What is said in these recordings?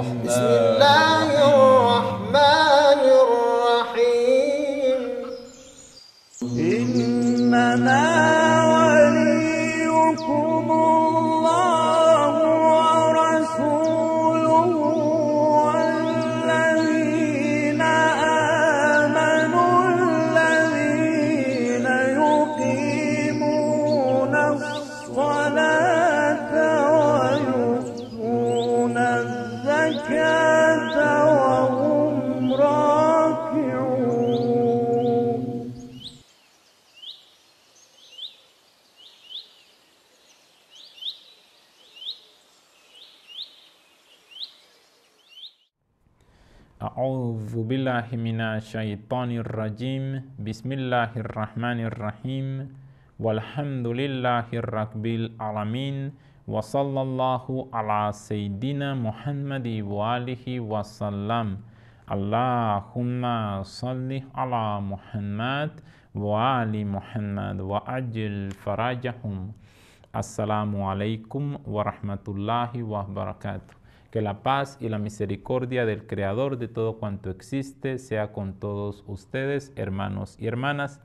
الرحمن أعوذ بالله من الشيطان الرجيم بسم الله الرحمن الرحيم والحمد لله رب العالمين وصلى الله على سيدنا محمد وآله وسلم اللهم صل على محمد وآل محمد وأجل فرجهم السلام عليكم ورحمة الله وبركاته Que la paz y la misericordia del Creador de todo cuanto existe sea con todos ustedes, hermanos y hermanas.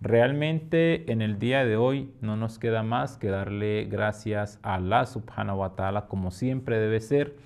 Realmente en el día de hoy no nos queda más que darle gracias a la subhanahu wa ta'ala como siempre debe ser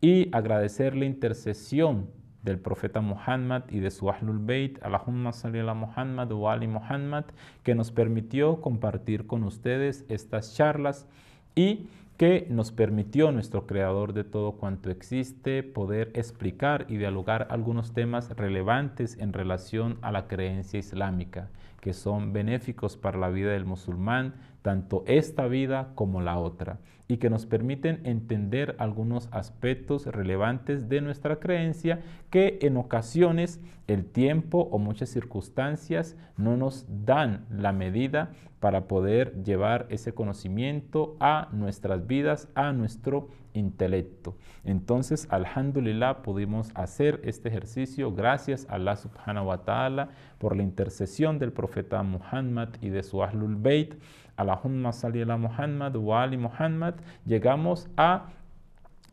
y agradecer la intercesión del profeta Muhammad y de su Ahlul Bayt, Allahumma salli ala Muhammad wa Muhammad, que nos permitió compartir con ustedes estas charlas y que nos permitió nuestro creador de todo cuanto existe poder explicar y dialogar algunos temas relevantes en relación a la creencia islámica, que son benéficos para la vida del musulmán, tanto esta vida como la otra, y que nos permiten entender algunos aspectos relevantes de nuestra creencia que en ocasiones el tiempo o muchas circunstancias no nos dan la medida para poder llevar ese conocimiento a nuestras vidas, a nuestro intelecto. Entonces, alhamdulillah, pudimos hacer este ejercicio gracias a Allah subhanahu wa ta'ala por la intercesión del profeta Muhammad y de su Ahlul Bayt. Allahumma salli ala Muhammad wa ali Muhammad, llegamos a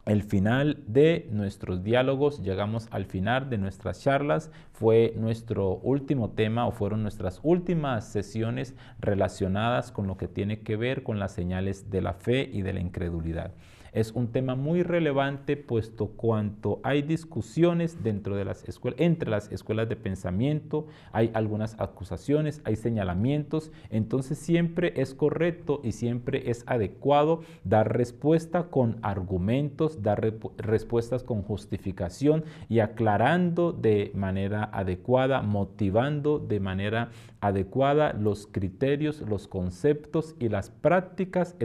el final de nuestros diálogos, llegamos al final de nuestras charlas, fue nuestro último tema o fueron nuestras últimas sesiones relacionadas con lo que tiene que ver con las señales de la fe y de la incredulidad. Es un tema muy relevante puesto cuanto hay discusiones dentro de las escuelas, entre las escuelas de pensamiento, hay algunas acusaciones, hay señalamientos, entonces siempre es correcto y siempre es adecuado dar respuesta con argumentos, dar respuestas con justificación y aclarando de manera adecuada, motivando de manera adecuada los criterios, los conceptos y las prácticas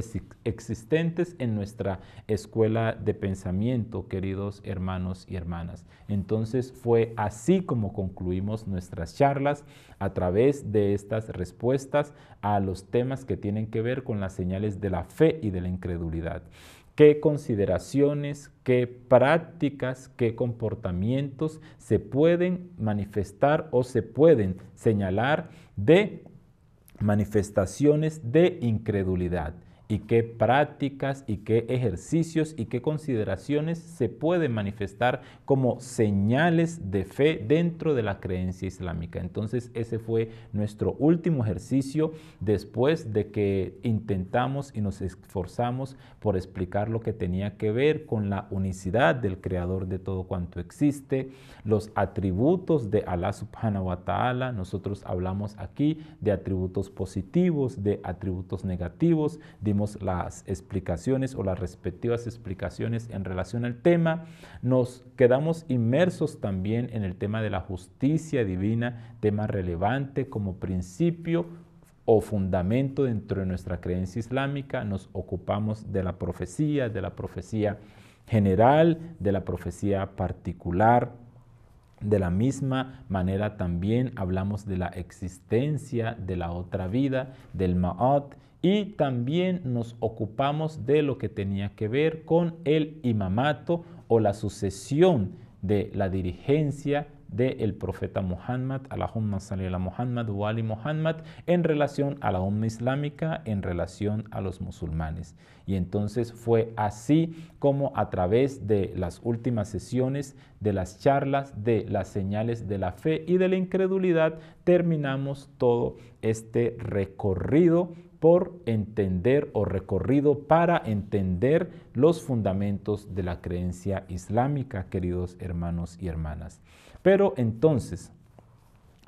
existentes en nuestra escuela de pensamiento, queridos hermanos y hermanas. Entonces fue así como concluimos nuestras charlas a través de estas respuestas a los temas que tienen que ver con las señales de la fe y de la incredulidad qué consideraciones, qué prácticas, qué comportamientos se pueden manifestar o se pueden señalar de manifestaciones de incredulidad y qué prácticas y qué ejercicios y qué consideraciones se pueden manifestar como señales de fe dentro de la creencia islámica. Entonces ese fue nuestro último ejercicio después de que intentamos y nos esforzamos por explicar lo que tenía que ver con la unicidad del creador de todo cuanto existe, los atributos de Allah subhanahu wa ta'ala. Nosotros hablamos aquí de atributos positivos, de atributos negativos, de las explicaciones o las respectivas explicaciones en relación al tema. Nos quedamos inmersos también en el tema de la justicia divina, tema relevante como principio o fundamento dentro de nuestra creencia islámica. Nos ocupamos de la profecía, de la profecía general, de la profecía particular. De la misma manera también hablamos de la existencia de la otra vida, del Ma'at y también nos ocupamos de lo que tenía que ver con el imamato o la sucesión de la dirigencia del profeta Muhammad, Allahumma salli ala Muhammad wa Muhammad, en relación a la umma islámica, en relación a los musulmanes. Y entonces fue así como a través de las últimas sesiones, de las charlas, de las señales de la fe y de la incredulidad, terminamos todo este recorrido por entender o recorrido para entender los fundamentos de la creencia islámica, queridos hermanos y hermanas. Pero entonces,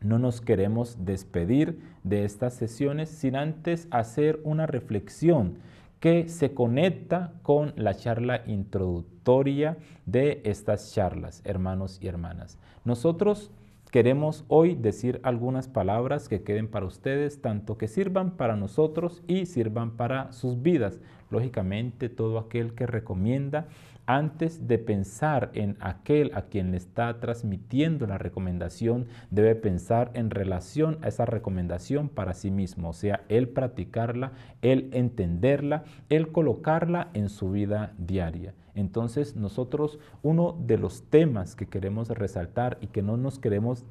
no nos queremos despedir de estas sesiones sin antes hacer una reflexión que se conecta con la charla introductoria de estas charlas, hermanos y hermanas. Nosotros Queremos hoy decir algunas palabras que queden para ustedes, tanto que sirvan para nosotros y sirvan para sus vidas. Lógicamente, todo aquel que recomienda, antes de pensar en aquel a quien le está transmitiendo la recomendación, debe pensar en relación a esa recomendación para sí mismo, o sea, el practicarla, el entenderla, el colocarla en su vida diaria. Entonces nosotros uno de los temas que queremos resaltar y que no nos queremos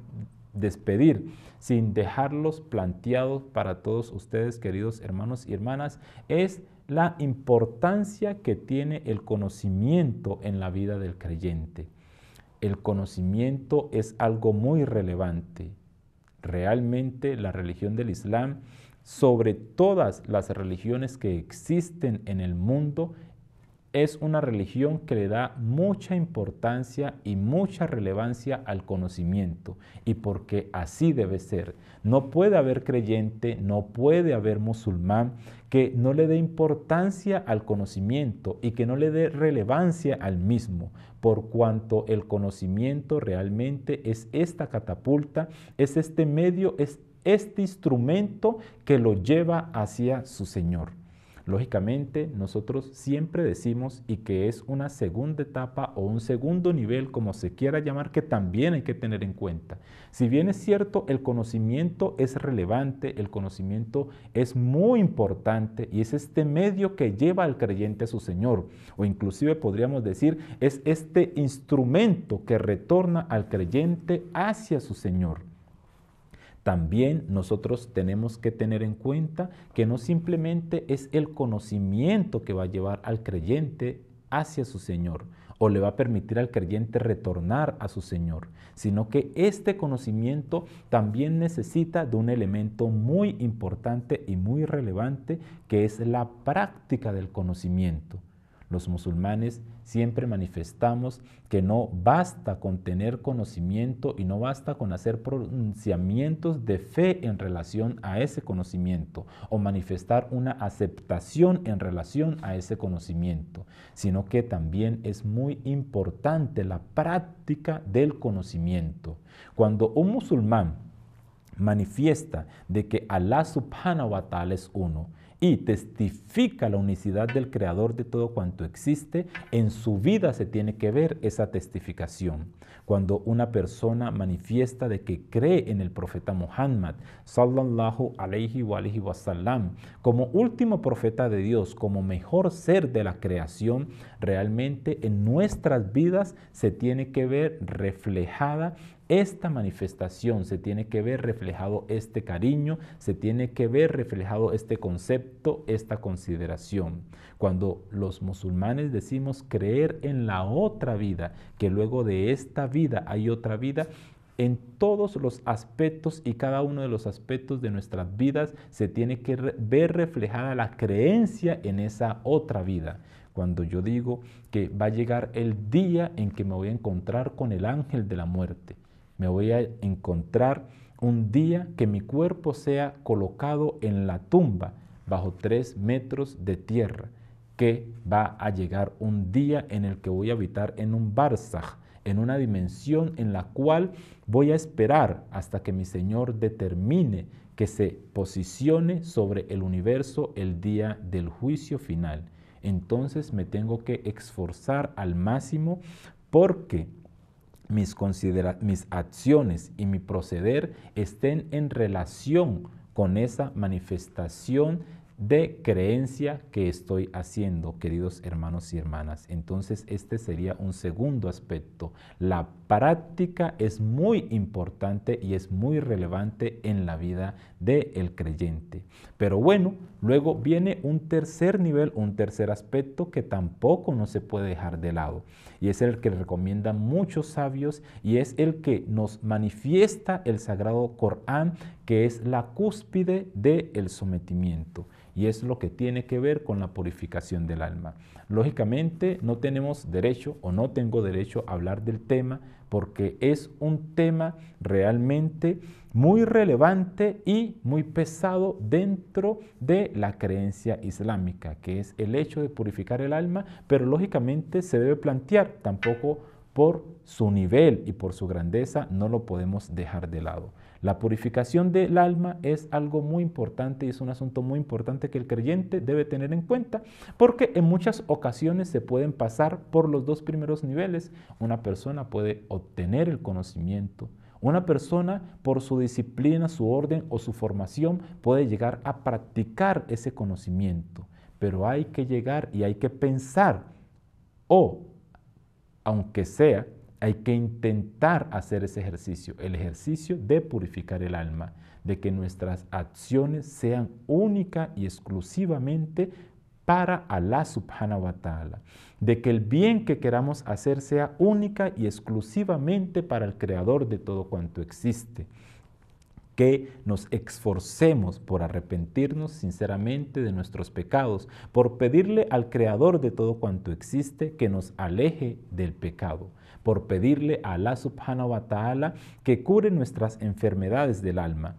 despedir sin dejarlos planteados para todos ustedes, queridos hermanos y hermanas, es la importancia que tiene el conocimiento en la vida del creyente. El conocimiento es algo muy relevante. Realmente la religión del Islam, sobre todas las religiones que existen en el mundo, es una religión que le da mucha importancia y mucha relevancia al conocimiento y porque así debe ser. No puede haber creyente, no puede haber musulmán que no le dé importancia al conocimiento y que no le dé relevancia al mismo, por cuanto el conocimiento realmente es esta catapulta, es este medio, es este instrumento que lo lleva hacia su Señor. Lógicamente, nosotros siempre decimos y que es una segunda etapa o un segundo nivel, como se quiera llamar, que también hay que tener en cuenta. Si bien es cierto, el conocimiento es relevante, el conocimiento es muy importante y es este medio que lleva al creyente a su Señor, o inclusive podríamos decir, es este instrumento que retorna al creyente hacia su Señor. También nosotros tenemos que tener en cuenta que no simplemente es el conocimiento que va a llevar al creyente hacia su Señor o le va a permitir al creyente retornar a su Señor, sino que este conocimiento también necesita de un elemento muy importante y muy relevante que es la práctica del conocimiento. Los musulmanes siempre manifestamos que no basta con tener conocimiento y no basta con hacer pronunciamientos de fe en relación a ese conocimiento o manifestar una aceptación en relación a ese conocimiento, sino que también es muy importante la práctica del conocimiento. Cuando un musulmán manifiesta de que Allah subhanahu wa ta'ala es uno, y testifica la unicidad del creador de todo cuanto existe, en su vida se tiene que ver esa testificación. Cuando una persona manifiesta de que cree en el profeta Muhammad, sallallahu alayhi wasallam, como último profeta de Dios, como mejor ser de la creación, realmente en nuestras vidas se tiene que ver reflejada esta manifestación se tiene que ver reflejado este cariño, se tiene que ver reflejado este concepto, esta consideración. Cuando los musulmanes decimos creer en la otra vida, que luego de esta vida hay otra vida, en todos los aspectos y cada uno de los aspectos de nuestras vidas se tiene que ver reflejada la creencia en esa otra vida. Cuando yo digo que va a llegar el día en que me voy a encontrar con el ángel de la muerte, me voy a encontrar un día que mi cuerpo sea colocado en la tumba bajo tres metros de tierra, que va a llegar un día en el que voy a habitar en un barzaj, en una dimensión en la cual voy a esperar hasta que mi Señor determine que se posicione sobre el universo el día del juicio final. Entonces me tengo que esforzar al máximo porque mis, acciones y mi proceder estén en relación con esa manifestación de creencia que estoy haciendo, queridos hermanos y hermanas. Entonces, este sería un segundo aspecto. La práctica es muy importante y es muy relevante en la vida del el creyente. Pero bueno, luego viene un tercer nivel, un tercer aspecto que tampoco no se puede dejar de lado. Y es el que recomiendan muchos sabios y es el que nos manifiesta el sagrado Corán que es la cúspide del sometimiento y es lo que tiene que ver con la purificación del alma. Lógicamente no tenemos derecho o no tengo derecho a hablar del tema porque es un tema realmente muy relevante y muy pesado dentro de la creencia islámica, que es el hecho de purificar el alma, pero lógicamente se debe plantear tampoco por su nivel y por su grandeza no lo podemos dejar de lado. La purificación del alma es algo muy importante y es un asunto muy importante que el creyente debe tener en cuenta porque en muchas ocasiones se pueden pasar por los dos primeros niveles. Una persona puede obtener el conocimiento. Una persona por su disciplina, su orden o su formación puede llegar a practicar ese conocimiento. Pero hay que llegar y hay que pensar o, aunque sea hay que intentar hacer ese ejercicio, el ejercicio de purificar el alma, de que nuestras acciones sean única y exclusivamente para Allah subhanahu wa ta'ala, de que el bien que queramos hacer sea única y exclusivamente para el creador de todo cuanto existe que nos esforcemos por arrepentirnos sinceramente de nuestros pecados, por pedirle al Creador de todo cuanto existe que nos aleje del pecado, por pedirle a Allah subhanahu wa ta'ala que cure nuestras enfermedades del alma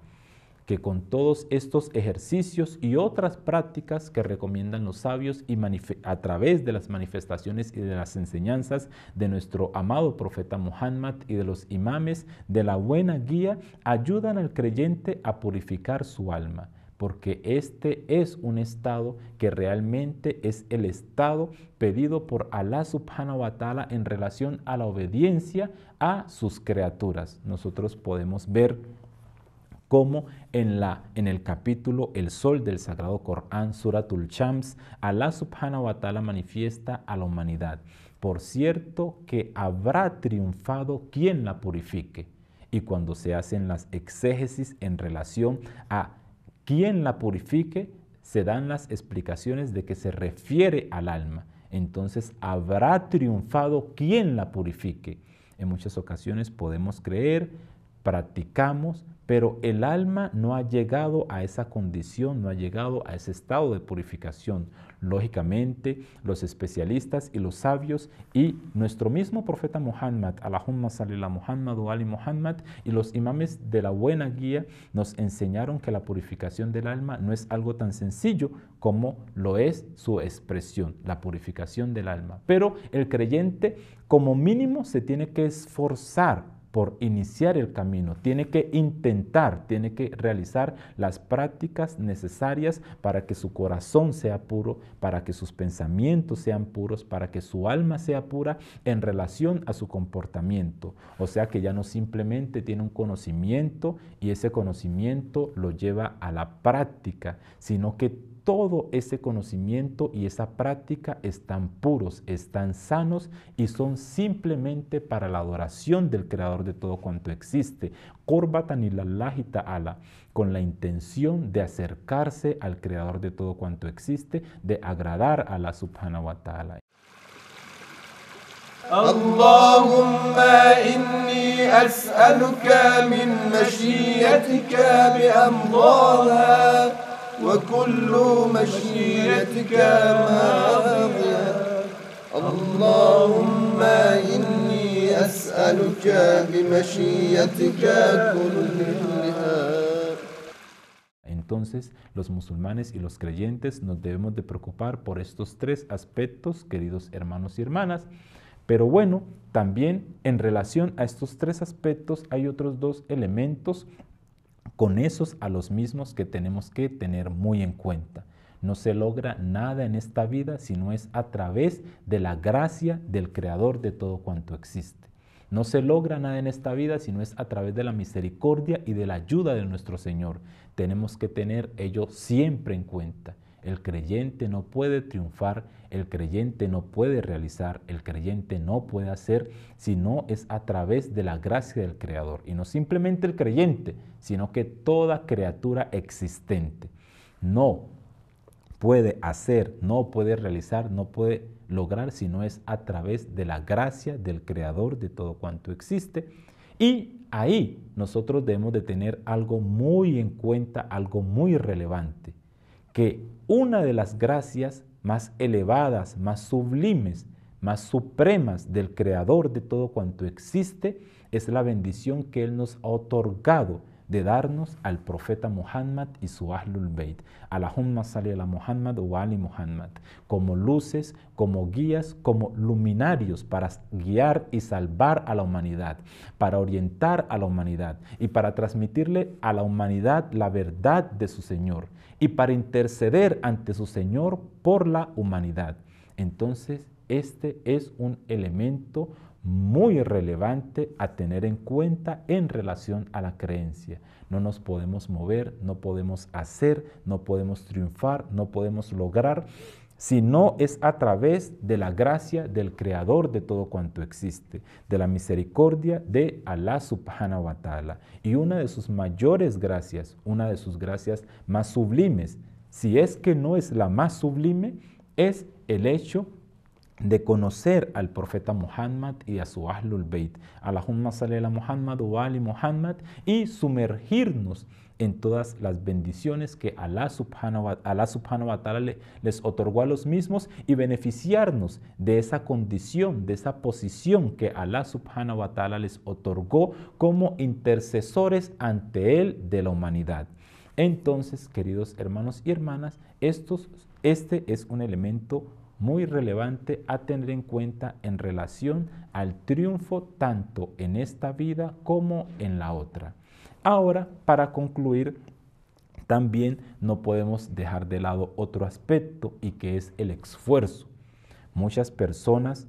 que con todos estos ejercicios y otras prácticas que recomiendan los sabios y a través de las manifestaciones y de las enseñanzas de nuestro amado profeta Muhammad y de los imames de la buena guía, ayudan al creyente a purificar su alma, porque este es un estado que realmente es el estado pedido por Allah subhanahu wa ta'ala en relación a la obediencia a sus criaturas. Nosotros podemos ver como en, el capítulo El Sol del Sagrado Corán, Suratul Shams, Allah subhanahu wa ta'ala manifiesta a la humanidad. Por cierto que habrá triunfado quien la purifique. Y cuando se hacen las exégesis en relación a quien la purifique, se dan las explicaciones de que se refiere al alma. Entonces habrá triunfado quien la purifique. En muchas ocasiones podemos creer, practicamos, pero el alma no ha llegado a esa condición, no ha llegado a ese estado de purificación. Lógicamente, los especialistas y los sabios y nuestro mismo profeta Muhammad, Allahumma salila Muhammad Ali Muhammad, y los imames de la buena guía nos enseñaron que la purificación del alma no es algo tan sencillo como lo es su expresión, la purificación del alma. Pero el creyente como mínimo se tiene que esforzar por iniciar el camino, tiene que intentar, tiene que realizar las prácticas necesarias para que su corazón sea puro, para que sus pensamientos sean puros, para que su alma sea pura en relación a su comportamiento. O sea que ya no simplemente tiene un conocimiento y ese conocimiento lo lleva a la práctica, sino que todo ese conocimiento y esa práctica están puros, están sanos y son simplemente para la adoración del creador de todo cuanto existe. la ilallahi ta'ala, con la intención de acercarse al creador de todo cuanto existe, de agradar a la subhanahu wa ta'ala. Entonces, los musulmanes y los creyentes nos debemos de preocupar por estos tres aspectos, queridos hermanos y hermanas. Pero bueno, también en relación a estos tres aspectos hay otros dos elementos con esos a los mismos que tenemos que tener muy en cuenta. No se logra nada en esta vida si no es a través de la gracia del Creador de todo cuanto existe. No se logra nada en esta vida si no es a través de la misericordia y de la ayuda de nuestro Señor. Tenemos que tener ello siempre en cuenta. El creyente no puede triunfar, el creyente no puede realizar, el creyente no puede hacer, no es a través de la gracia del Creador. Y no simplemente el creyente, sino que toda criatura existente. No puede hacer, no puede realizar, no puede lograr, si no es a través de la gracia del Creador de todo cuanto existe. Y ahí nosotros debemos de tener algo muy en cuenta, algo muy relevante que una de las gracias más elevadas, más sublimes, más supremas del Creador de todo cuanto existe es la bendición que Él nos ha otorgado de darnos al profeta Muhammad y su Ahlul Bayt. la salih ala Muhammad wa ali Muhammad. Como luces, como guías, como luminarios para guiar y salvar a la humanidad, para orientar a la humanidad y para transmitirle a la humanidad la verdad de su Señor y para interceder ante su Señor por la humanidad. Entonces, este es un elemento muy relevante a tener en cuenta en relación a la creencia. No nos podemos mover, no podemos hacer, no podemos triunfar, no podemos lograr, sino es a través de la gracia del Creador de todo cuanto existe, de la misericordia de Allah subhanahu wa ta'ala. Y una de sus mayores gracias, una de sus gracias más sublimes, si es que no es la más sublime, es el hecho de conocer al profeta Muhammad y a su Ahlul Bayt, Allahumma salli Muhammad wa ali Muhammad, y sumergirnos en todas las bendiciones que Allah subhanahu wa, ta'ala les otorgó a los mismos y beneficiarnos de esa condición, de esa posición que Allah subhanahu wa ta'ala les otorgó como intercesores ante Él de la humanidad. Entonces, queridos hermanos y hermanas, estos, este es un elemento muy relevante a tener en cuenta en relación al triunfo tanto en esta vida como en la otra. Ahora, para concluir, también no podemos dejar de lado otro aspecto y que es el esfuerzo. Muchas personas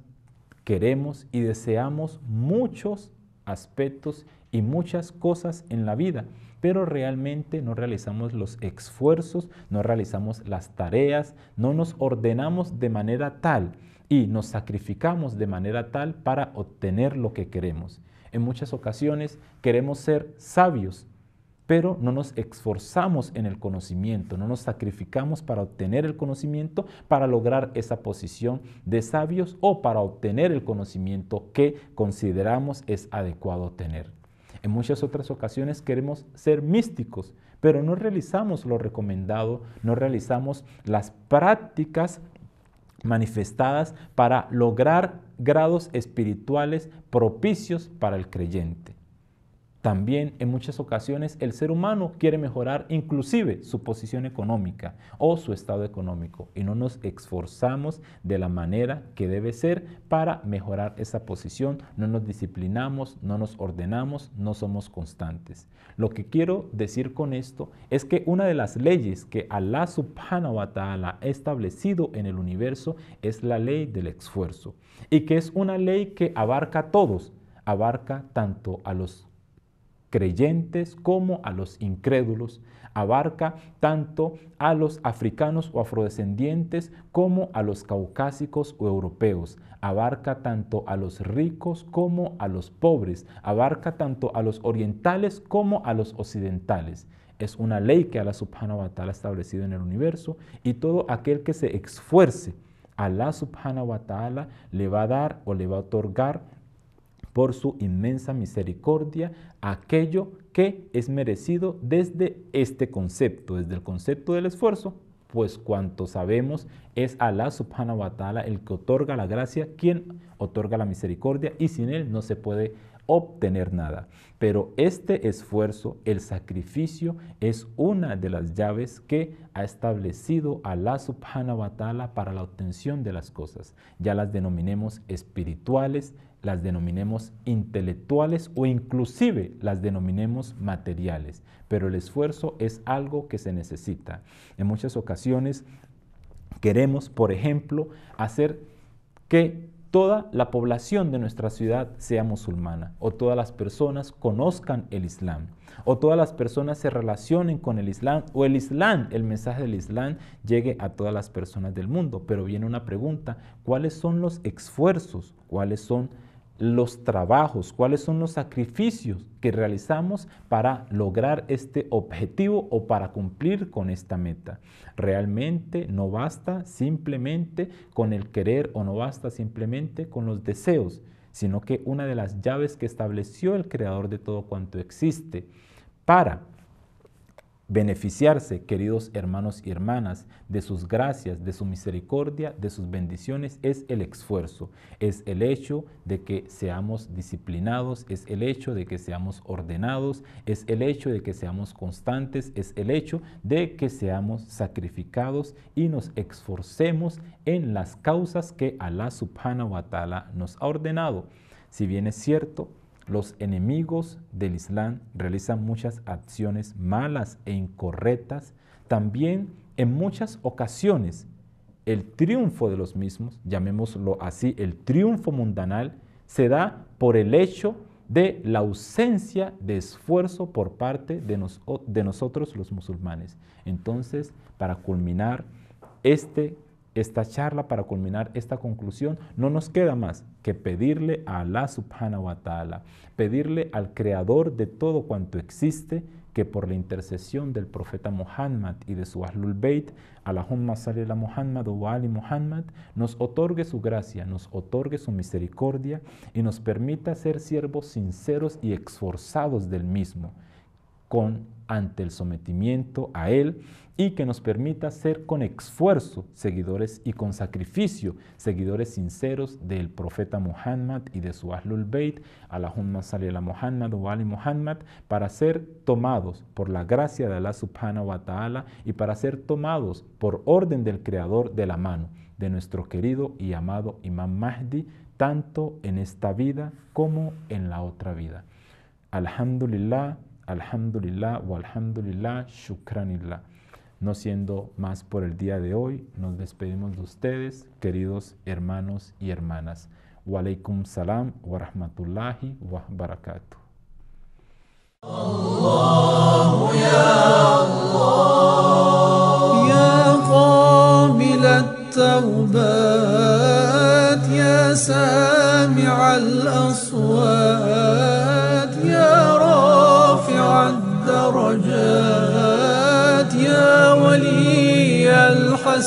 queremos y deseamos muchos aspectos y muchas cosas en la vida, pero realmente no realizamos los esfuerzos, no realizamos las tareas, no nos ordenamos de manera tal y nos sacrificamos de manera tal para obtener lo que queremos. En muchas ocasiones queremos ser sabios, pero no nos esforzamos en el conocimiento, no nos sacrificamos para obtener el conocimiento, para lograr esa posición de sabios o para obtener el conocimiento que consideramos es adecuado tener. En muchas otras ocasiones queremos ser místicos, pero no realizamos lo recomendado, no realizamos las prácticas manifestadas para lograr grados espirituales propicios para el creyente. También en muchas ocasiones el ser humano quiere mejorar inclusive su posición económica o su estado económico y no nos esforzamos de la manera que debe ser para mejorar esa posición, no nos disciplinamos, no nos ordenamos, no somos constantes. Lo que quiero decir con esto es que una de las leyes que Allah subhanahu wa ta'ala ha establecido en el universo es la ley del esfuerzo y que es una ley que abarca a todos, abarca tanto a los creyentes como a los incrédulos. Abarca tanto a los africanos o afrodescendientes como a los caucásicos o europeos. Abarca tanto a los ricos como a los pobres. Abarca tanto a los orientales como a los occidentales. Es una ley que Allah subhanahu wa ta'ala ha establecido en el universo y todo aquel que se esfuerce, Allah subhanahu wa ta'ala le va a dar o le va a otorgar por su inmensa misericordia aquello que es merecido desde este concepto, desde el concepto del esfuerzo, pues cuanto sabemos es Alá subhanahu wa ta'ala el que otorga la gracia, quien otorga la misericordia y sin él no se puede obtener nada. Pero este esfuerzo, el sacrificio, es una de las llaves que ha establecido Allah subhanahu wa ta'ala para la obtención de las cosas, ya las denominemos espirituales, las denominemos intelectuales o inclusive las denominemos materiales, pero el esfuerzo es algo que se necesita. En muchas ocasiones queremos, por ejemplo, hacer que toda la población de nuestra ciudad sea musulmana, o todas las personas conozcan el Islam, o todas las personas se relacionen con el Islam, o el Islam, el mensaje del Islam llegue a todas las personas del mundo. Pero viene una pregunta, ¿cuáles son los esfuerzos? ¿Cuáles son los trabajos, cuáles son los sacrificios que realizamos para lograr este objetivo o para cumplir con esta meta. Realmente no basta simplemente con el querer o no basta simplemente con los deseos, sino que una de las llaves que estableció el creador de todo cuanto existe para beneficiarse, queridos hermanos y hermanas, de sus gracias, de su misericordia, de sus bendiciones, es el esfuerzo, es el hecho de que seamos disciplinados, es el hecho de que seamos ordenados, es el hecho de que seamos constantes, es el hecho de que seamos sacrificados y nos esforcemos en las causas que Allah subhanahu wa ta'ala nos ha ordenado. Si bien es cierto, los enemigos del Islam realizan muchas acciones malas e incorrectas. También en muchas ocasiones el triunfo de los mismos, llamémoslo así, el triunfo mundanal, se da por el hecho de la ausencia de esfuerzo por parte de, nosotros los musulmanes. Entonces, para culminar este esta charla, para culminar esta conclusión, no nos queda más que pedirle a Allah subhanahu wa ta'ala, pedirle al creador de todo cuanto existe, que por la intercesión del profeta Muhammad y de su Ahlul Bayt, Allahumma salli ala Muhammad wa ali Muhammad, nos otorgue su gracia, nos otorgue su misericordia y nos permita ser siervos sinceros y esforzados del mismo, con ante el sometimiento a él y que nos permita ser con esfuerzo seguidores y con sacrificio seguidores sinceros del profeta Muhammad y de su Ahlul Bayt, Allahumma salli ala Muhammad o Ali Muhammad, para ser tomados por la gracia de Allah subhanahu wa ta'ala y para ser tomados por orden del Creador de la mano de nuestro querido y amado Imam Mahdi, tanto en esta vida como en la otra vida. Alhamdulillah, alhamdulillah, walhamdulillah, shukranillah. No siendo más por el día de hoy, nos despedimos de ustedes, queridos hermanos y hermanas. Wa salam wa rahmatullahi wa barakatuh. ولي الحسنات